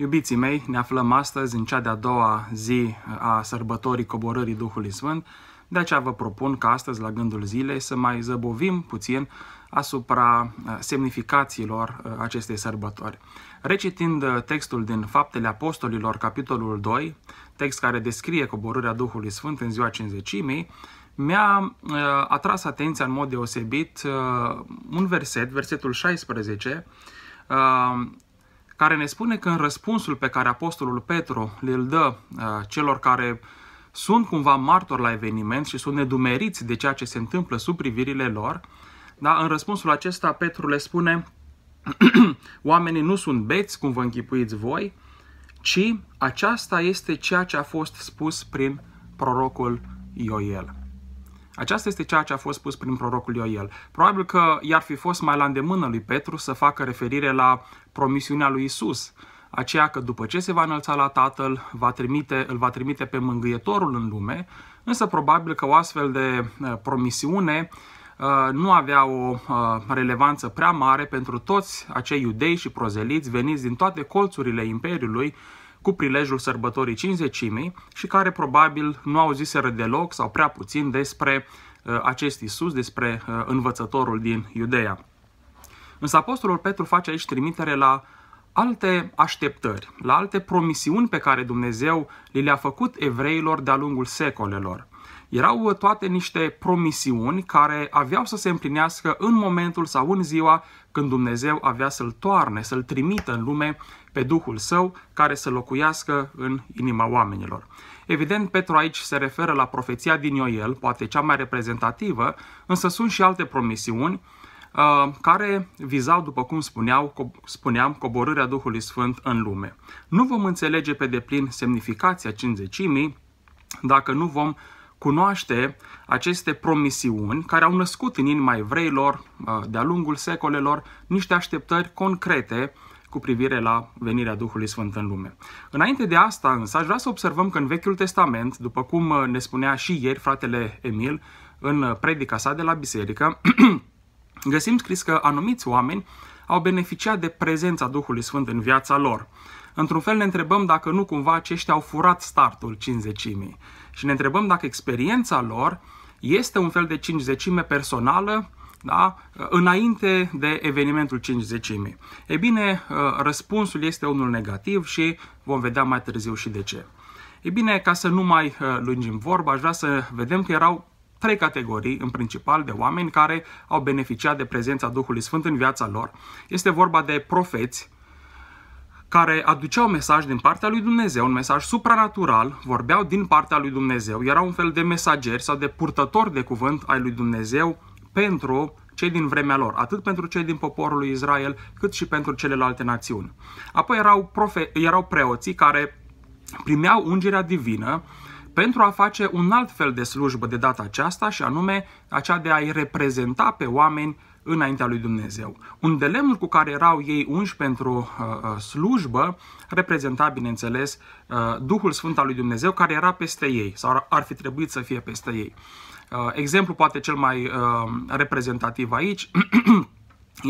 Iubiții mei, ne aflăm astăzi în cea de-a doua zi a sărbătorii coborării Duhului Sfânt, de aceea vă propun ca astăzi, la gândul zilei, să mai zăbovim puțin asupra uh, semnificațiilor uh, acestei sărbători. Recitind uh, textul din Faptele Apostolilor, capitolul 2, text care descrie coborârea Duhului Sfânt în ziua cinzecimii, mi-a atras atenția în mod deosebit un verset, versetul 16, care ne spune că în răspunsul pe care Apostolul Petru îl dă uh, celor care sunt cumva martori la eveniment și sunt nedumeriți de ceea ce se întâmplă sub privirile lor, da, în răspunsul acesta Petru le spune oamenii nu sunt beți, cum vă închipuiți voi, ci aceasta este ceea ce a fost spus prin prorocul Ioel. Aceasta este ceea ce a fost spus prin prorocul Ioel. Probabil că i-ar fi fost mai la îndemână lui Petru să facă referire la promisiunea lui Isus, aceea că după ce se va înălța la Tatăl, va trimite, îl va trimite pe mângâietorul în lume, însă probabil că o astfel de uh, promisiune uh, nu avea o uh, relevanță prea mare pentru toți acei iudei și prozeliți veniți din toate colțurile Imperiului cu prilejul sărbătorii cinzecimii și care probabil nu auziseră deloc sau prea puțin despre uh, acest Isus, despre uh, învățătorul din Iudeea. Însă Apostolul Petru face aici trimitere la alte așteptări, la alte promisiuni pe care Dumnezeu li le-a făcut evreilor de-a lungul secolelor. Erau uh, toate niște promisiuni care aveau să se împlinească în momentul sau în ziua când Dumnezeu avea să-l toarne, să-l trimită în lume pe Duhul Său care să locuiască în inima oamenilor. Evident, Petru aici se referă la profeția din Ioel, poate cea mai reprezentativă, însă sunt și alte promisiuni uh, care vizau, după cum spuneau, spuneam, coborârea Duhului Sfânt în lume. Nu vom înțelege pe deplin semnificația cinzecimii dacă nu vom cunoaște aceste promisiuni care au născut în inima evreilor uh, de-a lungul secolelor niște așteptări concrete cu privire la venirea Duhului Sfânt în lume. Înainte de asta însă aș vrea să observăm că în Vechiul Testament, după cum uh, ne spunea și ieri fratele Emil în uh, predica sa de la biserică, găsim scris că anumiți oameni au beneficiat de prezența Duhului Sfânt în viața lor într-un fel ne întrebăm dacă nu cumva aceștia au furat startul cinzecimii și ne întrebăm dacă experiența lor este un fel de cinzecime personală da? înainte de evenimentul cinzecimii. E bine, ă, răspunsul este unul negativ și vom vedea mai târziu și de ce. E bine, ca să nu mai ă, lungim vorba, aș vrea să vedem că erau trei categorii în principal de oameni care au beneficiat de prezența Duhului Sfânt în viața lor. Este vorba de profeți, care aduceau mesaj din partea lui Dumnezeu, un mesaj supranatural, vorbeau din partea lui Dumnezeu, erau un fel de mesageri sau de purtători de cuvânt ai lui Dumnezeu pentru cei din vremea lor, atât pentru cei din poporul lui Israel, cât și pentru celelalte națiuni. Apoi erau, profe, erau preoții care primeau ungerea divină pentru a face un alt fel de slujbă de data aceasta și anume aceea de a-i reprezenta pe oameni înaintea lui Dumnezeu. Unde lemnul cu care erau ei unși pentru uh, uh, slujbă reprezenta, bineînțeles, uh, Duhul Sfânt al lui Dumnezeu care era peste ei sau ar fi trebuit să fie peste ei. exemplu poate cel mai reprezentativ aici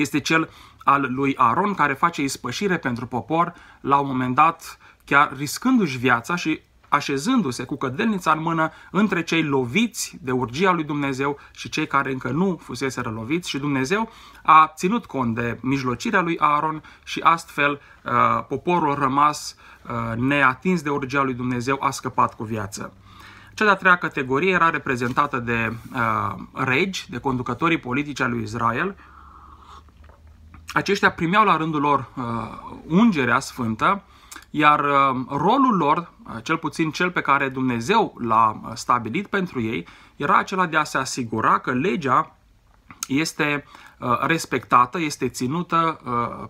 este cel al lui Aron care face ispășire pentru popor la un moment dat chiar riscându-și viața și așezându-se cu cădelnița în mână între cei loviți de urgia lui Dumnezeu și cei care încă nu fusese loviți și Dumnezeu a ținut cont de mijlocirea lui Aaron și astfel uh, poporul rămas uh, neatins de urgia lui Dumnezeu a scăpat cu viață. Cea de-a treia categorie era reprezentată de uh, regi, de conducătorii politici al lui Israel. Aceștia primeau la rândul lor uh, ungerea sfântă, iar um, rolul lor, uh, cel puțin cel pe care Dumnezeu l-a uh, stabilit pentru ei, era acela de a se asigura că legea este uh, respectată, este ținută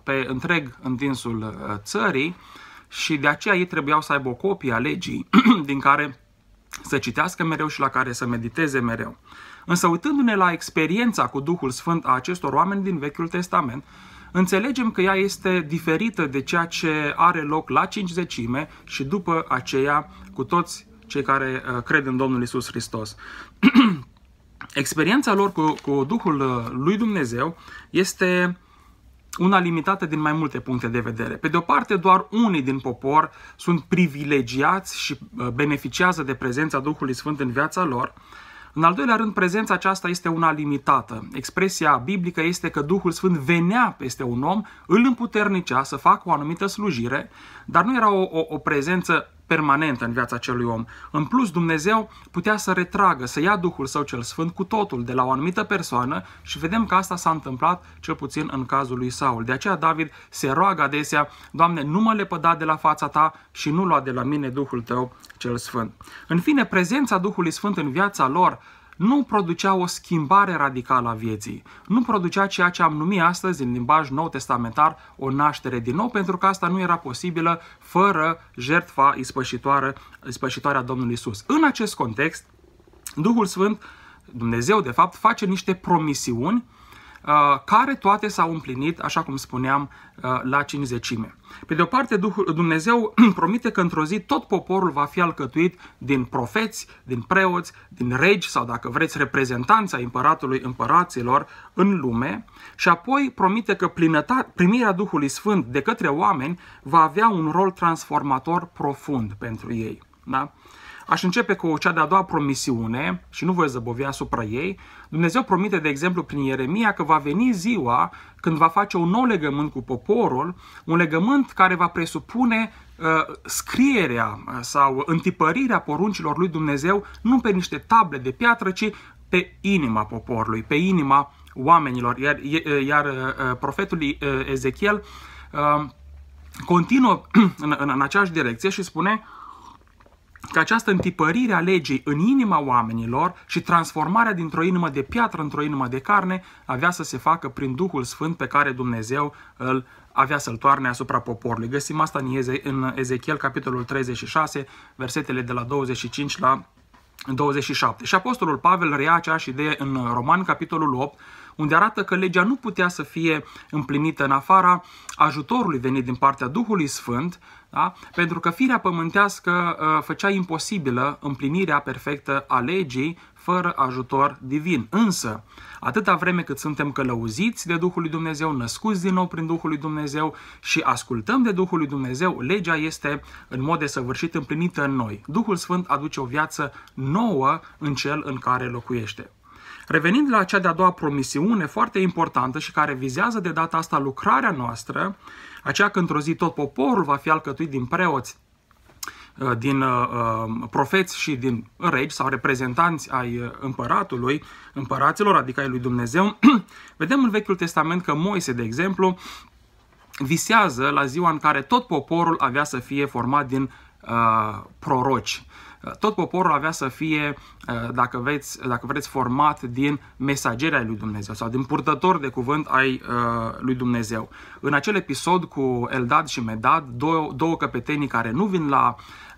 pe întreg întinsul țării și de aceea ei trebuiau să aibă o copie a legii din care să citească mereu și la care să mediteze mereu. Însă uitându-ne la experiența cu Duhul Sfânt a acestor oameni din Vechiul Testament, înțelegem că ea este diferită de ceea ce are loc la cincizecime și după aceea cu toți cei care uh, cred în Domnul Isus Hristos. Experiența lor cu, cu Duhul uh, lui Dumnezeu este una limitată din mai multe puncte de vedere. Pe de o parte, doar unii din popor sunt privilegiați și uh, beneficiază de prezența Duhului Sfânt în viața lor, uh, în al doilea rând, prezența aceasta este una limitată. Expresia biblică este că Duhul Sfânt venea peste un om, îl împuternicea să facă o anumită slujire, dar nu era o, o, o prezență permanentă în viața acelui om. În plus, Dumnezeu putea să retragă, să ia Duhul Său cel Sfânt cu totul de la o anumită persoană și vedem că asta s-a întâmplat cel puțin în cazul lui Saul. De aceea David se roagă adesea, Doamne, nu mă lepăda de la fața Ta și nu lua de la mine Duhul Tău cel Sfânt. În fine, prezența Duhului Sfânt în viața lor nu producea o schimbare radicală a vieții, nu producea ceea ce am numit astăzi în limbaj nou testamentar o naștere din nou, pentru că asta nu era posibilă fără jertfa ispășitoare, ispășitoare a Domnului Isus. În acest context, Duhul Sfânt, Dumnezeu de fapt, face niște promisiuni uh, Uh, care toate s-au împlinit, așa cum spuneam, uh, la cinzecime. Pe de o parte, Dumnezeu promite că într-o zi tot poporul va fi alcătuit din profeți, din preoți, din regi sau, dacă vreți, reprezentanța împăratului împăraților în lume și apoi promite că primirea Duhului Sfânt de către oameni va avea un rol transformator profund pentru ei. Da? Uh, Aș începe cu cea de-a doua promisiune și nu voi zăbovi asupra ei. Dumnezeu promite, de exemplu, prin Ieremia că va veni ziua când va face un nou legământ cu poporul, un legământ care va presupune uh, scrierea uh, sau întipărirea poruncilor lui Dumnezeu nu pe niște table de piatră, ci pe inima poporului, pe inima oamenilor. Iar, iar uh, profetul Ezechiel continuă în, în, în aceeași direcție și spune că această întipărire a legii în inima oamenilor și transformarea dintr-o inimă de piatră într-o inimă de carne avea să se facă prin Duhul Sfânt pe care Dumnezeu îl avea să-l toarne asupra poporului. Găsim asta în Ezechiel, capitolul 36, versetele de la 25 la 27. Și Apostolul Pavel reia aceeași idee în Roman, capitolul 8, unde arată că legea nu putea să fie împlinită în afara ajutorului venit din partea Duhului Sfânt, da? pentru că firea pământească ă, făcea imposibilă împlinirea perfectă a legii fără ajutor divin. Însă, atâta vreme cât suntem călăuziți de Duhul lui Dumnezeu, născuți din nou prin Duhul lui Dumnezeu și ascultăm de Duhul lui Dumnezeu, legea este în mod desăvârșit împlinită în noi. Duhul Sfânt aduce o viață nouă în cel în care locuiește. Revenind la cea de-a doua promisiune foarte importantă și care vizează de data asta lucrarea noastră, aceea că într-o zi tot poporul va fi alcătuit din preoți, uh, din uh, uh, profeți și din regi sau reprezentanți ai împăratului, împăraților, adică ai lui Dumnezeu, vedem în Vechiul Testament că Moise, de exemplu, visează la ziua în care tot poporul avea să fie format din uh, proroci. Uh, tot poporul avea să fie, uh, dacă vreți, dacă vreți format din mesageri ai lui Dumnezeu sau din purtător de cuvânt ai uh, lui Dumnezeu. În acel episod cu Eldad și Medad, două, două căpetenii care nu vin la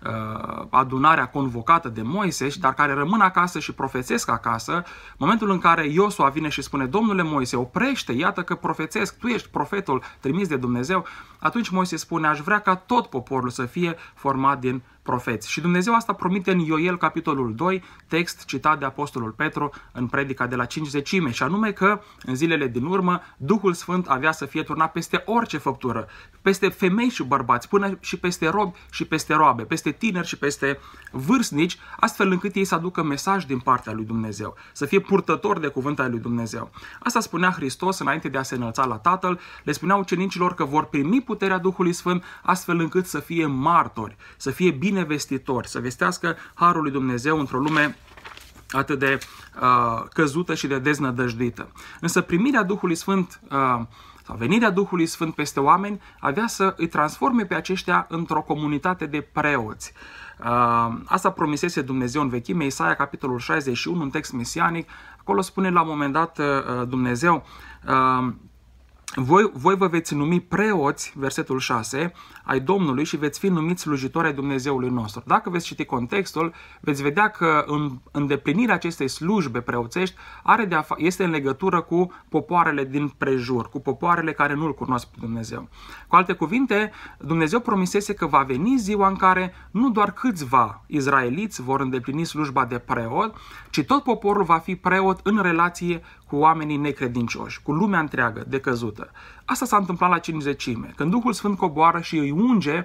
Uh, adunarea convocată de Moise, dar care rămân acasă și profețesc acasă, momentul în care Iosua vine și spune, Domnule Moise, oprește, iată că profețesc, tu ești profetul trimis de Dumnezeu, atunci Moise spune, aș vrea ca tot poporul să fie format din profeți. Și Dumnezeu asta promite în Ioel capitolul 2, text citat de Apostolul Petru în predica de la cincizecime, și anume că în zilele din urmă Duhul Sfânt avea să fie turnat peste orice făptură, peste femei și bărbați, până și peste robi și peste roabe, peste tineri și peste vârstnici, astfel încât ei să aducă mesaj din partea lui Dumnezeu, să fie purtători de cuvânt al lui Dumnezeu. Asta spunea Hristos înainte de a se înălța la Tatăl, le spunea ucenicilor că vor primi puterea Duhului Sfânt astfel încât să fie martori, să fie binevestitori, să vestească Harul lui Dumnezeu într-o lume atât de uh, căzută și de deznădăjduită. Însă primirea Duhului Sfânt uh, sau venirea Duhului Sfânt peste oameni avea să îi transforme pe aceștia într-o comunitate de preoți. Uh, asta promisese Dumnezeu în vechime, Isaia capitolul 61, un text mesianic, acolo spune la un moment dat uh, Dumnezeu uh, voi, voi vă veți numi preoți, versetul 6, ai Domnului și veți fi numiți slujitori ai Dumnezeului nostru. Dacă veți citi contextul, veți vedea că în, îndeplinirea acestei slujbe preoțești are de a, este în legătură cu popoarele din prejur, cu popoarele care nu-L cunosc pe Dumnezeu. Cu alte cuvinte, Dumnezeu promisese că va veni ziua în care nu doar câțiva izraeliți vor îndeplini slujba de preot, ci tot poporul va fi preot în relație cu oamenii necredincioși, cu lumea întreagă, decăzută sfântă. Asta s-a întâmplat la cinzecime, când Duhul Sfânt coboară și îi unge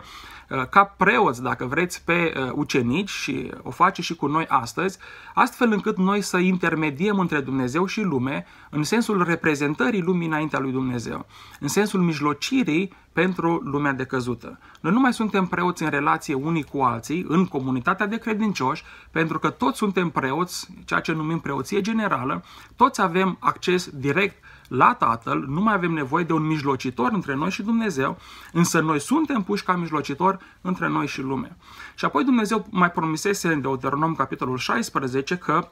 uh, ca preoți, dacă vreți, pe uh, ucenici și o face și cu noi astăzi, astfel încât noi să intermediem între Dumnezeu și lume în sensul reprezentării lumii înaintea lui Dumnezeu, în sensul mijlocirii pentru lumea decăzută. Noi nu mai suntem preoți în relație unii cu alții, în comunitatea de credincioși, pentru că toți suntem preoți, ceea ce numim preoție generală, toți avem acces direct la Tatăl, nu mai avem nevoie de un mijlocitor între noi și Dumnezeu, însă noi suntem puși ca mijlocitor între noi și lume. Și apoi Dumnezeu mai promisese în Deuteronom capitolul 16 că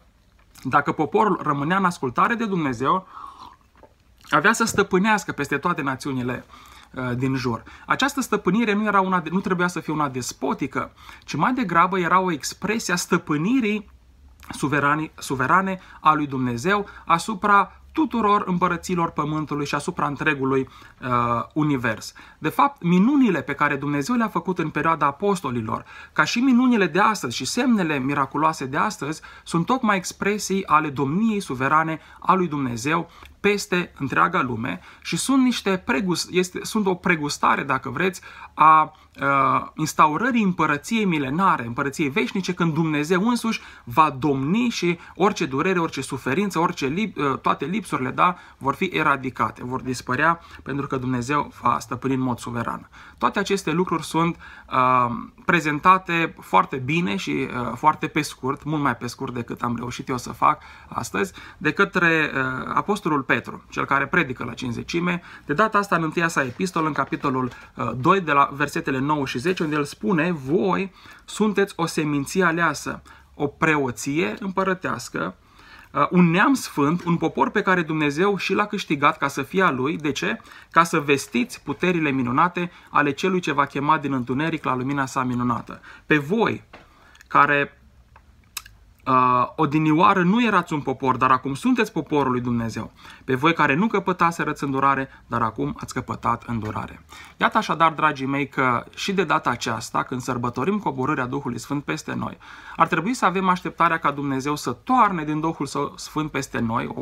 dacă poporul rămânea în ascultare de Dumnezeu, avea să stăpânească peste toate națiunile uh, din jur. Această stăpânire nu, era una, nu trebuia să fie una despotică, ci mai degrabă era o expresie a stăpânirii suverane, suverane a lui Dumnezeu asupra tuturor împărăților pământului și asupra întregului uh, univers. De fapt, minunile pe care Dumnezeu le-a făcut în perioada apostolilor, ca și minunile de astăzi și semnele miraculoase de astăzi, sunt tocmai expresii ale domniei suverane a lui Dumnezeu peste întreaga lume și sunt niște pregust, este, sunt o pregustare, dacă vreți, a uh, instaurării împărăției milenare, împărăției veșnice, când Dumnezeu însuși va domni și orice durere, orice suferință, orice lip, uh, toate lipsurile da, vor fi eradicate, vor dispărea pentru că Dumnezeu va stăpâni în mod suveran. Toate aceste lucruri sunt uh, prezentate foarte bine și uh, foarte pe scurt, mult mai pe scurt decât am reușit eu să fac astăzi, de către uh, Apostolul Petru, cel care predică la cinzecime, de data asta în întâia sa epistolă, în capitolul uh, 2, de la versetele 9 și 10, unde el spune, voi sunteți o seminție aleasă, o preoție împărătească, uh, un neam sfânt, un popor pe care Dumnezeu și l-a câștigat ca să fie a lui. De ce? Ca să vestiți puterile minunate ale celui ce va chema din întuneric la lumina sa minunată. Pe voi, care uh, odinioară nu erați un popor, dar acum sunteți poporul lui Dumnezeu. Pe voi care nu căpătaserăți îndurare, dar acum ați căpătat îndurare. Iată așadar, dragii mei, că și de data aceasta, când sărbătorim coborârea Duhului Sfânt peste noi, ar trebui să avem așteptarea ca Dumnezeu să toarne din Duhul Său Sfânt peste noi o,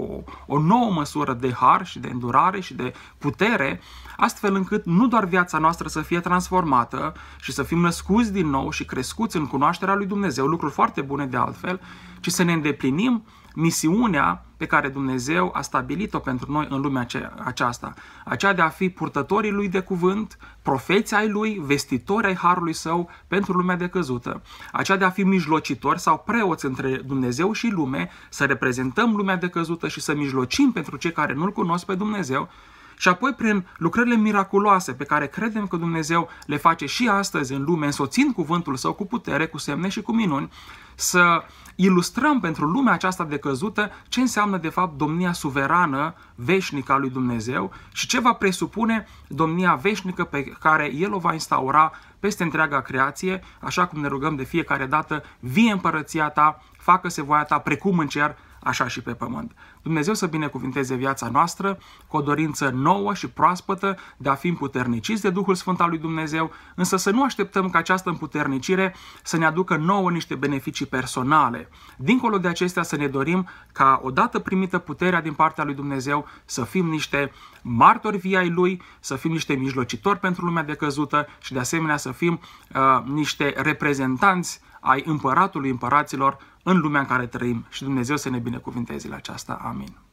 o nouă măsură de har și de îndurare și de putere, astfel încât nu doar viața noastră să fie transformată și să fim născuți din nou și crescuți în cunoașterea lui Dumnezeu, lucruri foarte bune de altfel, ci să ne îndeplinim misiunea pe care Dumnezeu a stabilit-o pentru noi în lumea aceasta, aceea de a fi purtătorii lui de cuvânt, profeții ai lui, vestitori ai harului său pentru lumea de căzută, aceea de a fi mijlocitori sau preoți între Dumnezeu și lume, să reprezentăm lumea de căzută și să mijlocim pentru cei care nu-L cunosc pe Dumnezeu și apoi prin lucrările miraculoase pe care credem că Dumnezeu le face și astăzi în lume, însoțind cuvântul său cu putere, cu semne și cu minuni, să ilustrăm pentru lumea aceasta căzută ce înseamnă de fapt domnia suverană veșnică a lui Dumnezeu și ce va presupune domnia veșnică pe care El o va instaura peste întreaga creație, așa cum ne rugăm de fiecare dată, vie împărăția ta, facă-se voia ta precum în cer, așa și pe pământ. Dumnezeu să binecuvinteze viața noastră cu o dorință nouă și proaspătă de a fi împuterniciți de Duhul Sfânt al lui Dumnezeu, însă să nu așteptăm ca această împuternicire să ne aducă nouă niște beneficii personale. Dincolo de acestea să ne dorim ca odată primită puterea din partea lui Dumnezeu să fim niște martori vii ai Lui, să fim niște mijlocitori pentru lumea decăzută și de asemenea să fim uh, niște reprezentanți ai împăratului împăraților în lumea în care trăim și Dumnezeu să ne binecuvinteze la aceasta. Amin.